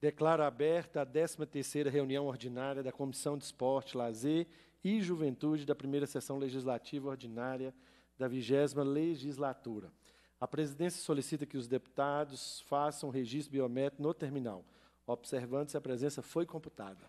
Declaro aberta a 13ª reunião ordinária da Comissão de Esporte, Lazer e Juventude da primeira sessão legislativa ordinária da vigésima legislatura. A presidência solicita que os deputados façam registro biométrico no terminal, observando se a presença foi computada.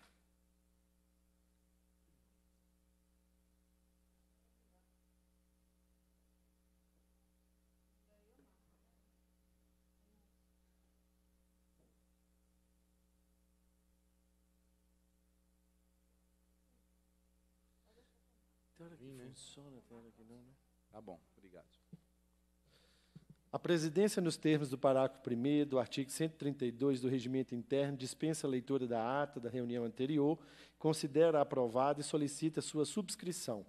Tem hora que Vim, né? funciona, né? tem hora que não, né? Tá bom, obrigado. A presidência, nos termos do parágrafo 1 do artigo 132 do Regimento Interno, dispensa a leitura da ata da reunião anterior, considera aprovada e solicita sua subscrição.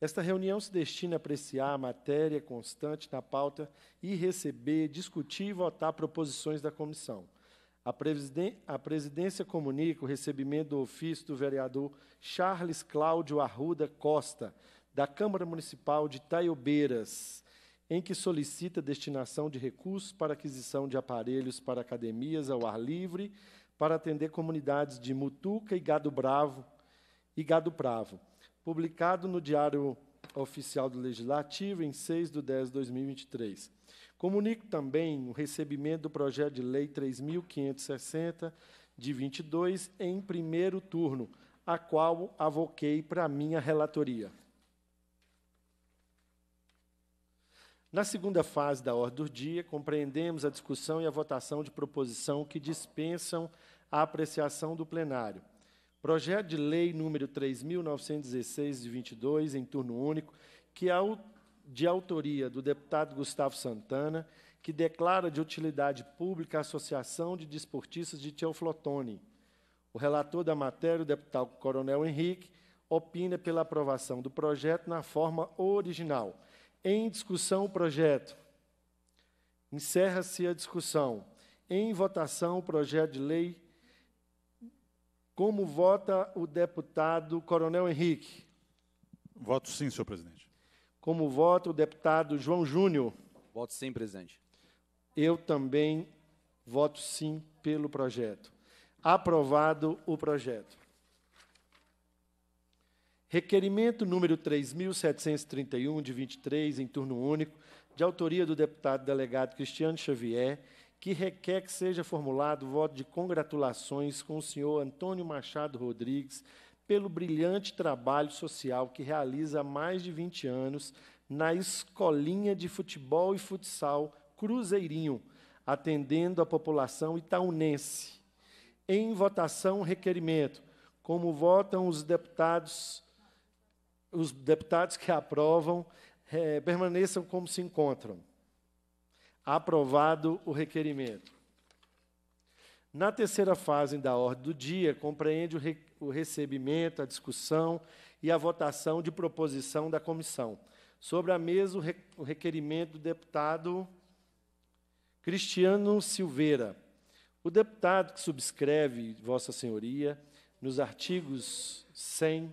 Esta reunião se destina a apreciar a matéria constante na pauta e receber, discutir e votar proposições da comissão. A presidência comunica o recebimento do ofício do vereador Charles Cláudio Arruda Costa, da Câmara Municipal de Taiobeiras, em que solicita destinação de recursos para aquisição de aparelhos para academias ao ar livre, para atender comunidades de Mutuca e Gado Bravo e Gado Bravo. Publicado no Diário Oficial do Legislativo em 6 de 10 de 2023. Comunico também o recebimento do projeto de lei 3560 de 22 em primeiro turno, a qual avoquei para minha relatoria. Na segunda fase da ordem do dia, compreendemos a discussão e a votação de proposição que dispensam a apreciação do plenário. Projeto de lei número 3916 de 22 em turno único, que de autoria do deputado Gustavo Santana, que declara de utilidade pública a Associação de Desportistas de Teoflotone. O relator da matéria, o deputado Coronel Henrique, opina pela aprovação do projeto na forma original. Em discussão o projeto. Encerra-se a discussão. Em votação o projeto de lei. Como vota o deputado Coronel Henrique? Voto sim, senhor presidente. Como voto, o deputado João Júnior. Voto sim, presidente. Eu também voto sim pelo projeto. Aprovado o projeto. Requerimento número 3.731, de 23, em turno único, de autoria do deputado delegado Cristiano Xavier, que requer que seja formulado voto de congratulações com o senhor Antônio Machado Rodrigues, pelo brilhante trabalho social que realiza há mais de 20 anos na Escolinha de Futebol e Futsal Cruzeirinho, atendendo a população itaunense. Em votação, requerimento. Como votam os deputados, os deputados que aprovam, é, permaneçam como se encontram. Aprovado o requerimento. Na terceira fase da ordem do dia, compreende o, re, o recebimento, a discussão e a votação de proposição da comissão. Sobre a mesa, o, re, o requerimento do deputado Cristiano Silveira. O deputado que subscreve, Vossa Senhoria, nos artigos 100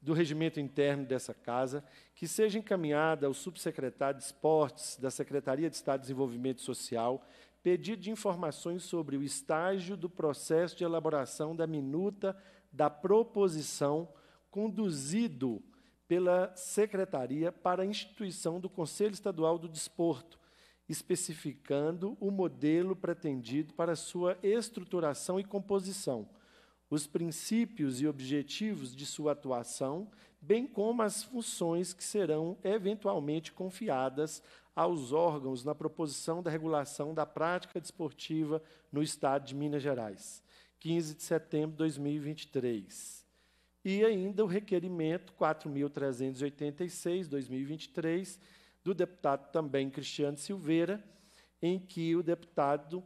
do regimento interno dessa Casa, que seja encaminhada ao subsecretário de Esportes da Secretaria de Estado de Desenvolvimento Social pedido de informações sobre o estágio do processo de elaboração da minuta da proposição conduzido pela Secretaria para a instituição do Conselho Estadual do Desporto, especificando o modelo pretendido para sua estruturação e composição os princípios e objetivos de sua atuação, bem como as funções que serão eventualmente confiadas aos órgãos na proposição da regulação da prática desportiva no Estado de Minas Gerais, 15 de setembro de 2023. E ainda o requerimento 4.386-2023, do deputado também Cristiano Silveira, em que o deputado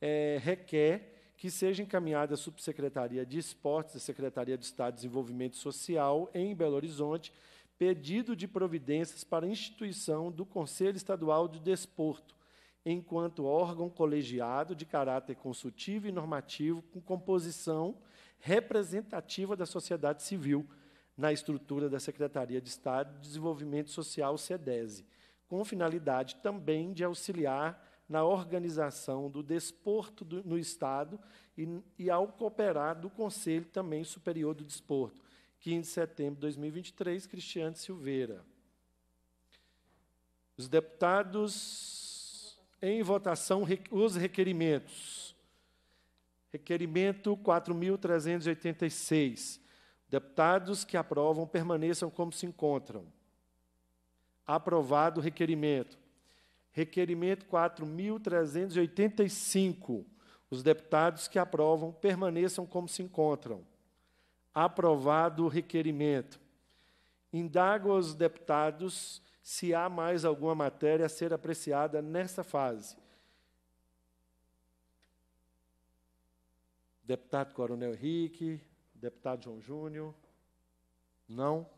é, requer que seja encaminhada à Subsecretaria de Esportes, à Secretaria de Estado de Desenvolvimento Social, em Belo Horizonte, pedido de providências para a instituição do Conselho Estadual de Desporto, enquanto órgão colegiado de caráter consultivo e normativo, com composição representativa da sociedade civil, na estrutura da Secretaria de Estado de Desenvolvimento Social, SEDESE, com finalidade também de auxiliar na organização do desporto do, no Estado e, e ao cooperar do Conselho também Superior do Desporto. 15 de setembro de 2023, Cristiane Silveira. Os deputados, em votação, os requerimentos. Requerimento 4.386. Deputados que aprovam permaneçam como se encontram. Aprovado o requerimento. Requerimento 4.385. Os deputados que aprovam permaneçam como se encontram. Aprovado o requerimento. Indago aos deputados se há mais alguma matéria a ser apreciada nesta fase. Deputado Coronel Henrique, deputado João Júnior. Não.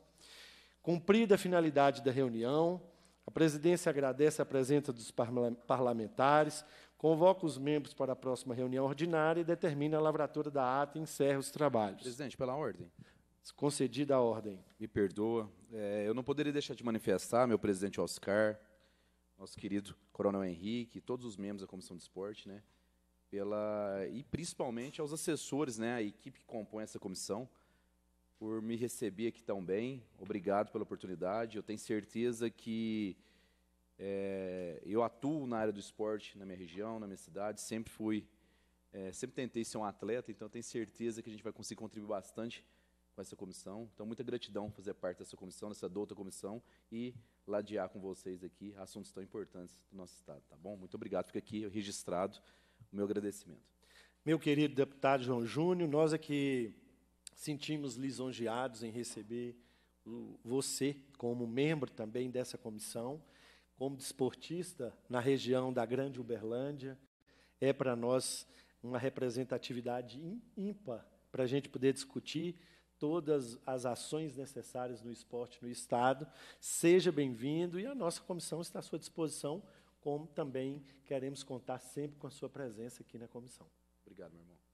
Cumprida a finalidade da reunião, a presidência agradece a presença dos parlamentares, convoca os membros para a próxima reunião ordinária e determina a lavratura da ata e encerra os trabalhos. Presidente, pela ordem. Concedida a ordem. Me perdoa. É, eu não poderia deixar de manifestar, meu presidente Oscar, nosso querido Coronel Henrique, todos os membros da Comissão de Esporte, né? Pela, e principalmente aos assessores, né? A equipe que compõe essa comissão por me receber aqui tão bem. Obrigado pela oportunidade. Eu tenho certeza que é, eu atuo na área do esporte na minha região, na minha cidade. Sempre fui, é, sempre tentei ser um atleta. Então, tenho certeza que a gente vai conseguir contribuir bastante com essa comissão. Então, muita gratidão por fazer parte dessa comissão, dessa douta comissão e ladear com vocês aqui assuntos tão importantes do nosso estado. Tá bom? Muito obrigado. Fica aqui registrado o meu agradecimento. Meu querido deputado João Júnior, nós aqui sentimos lisonjeados em receber você como membro também dessa comissão, como desportista na região da Grande Uberlândia. É para nós uma representatividade ímpar para a gente poder discutir todas as ações necessárias no esporte no Estado. Seja bem-vindo e a nossa comissão está à sua disposição, como também queremos contar sempre com a sua presença aqui na comissão. Obrigado, meu irmão.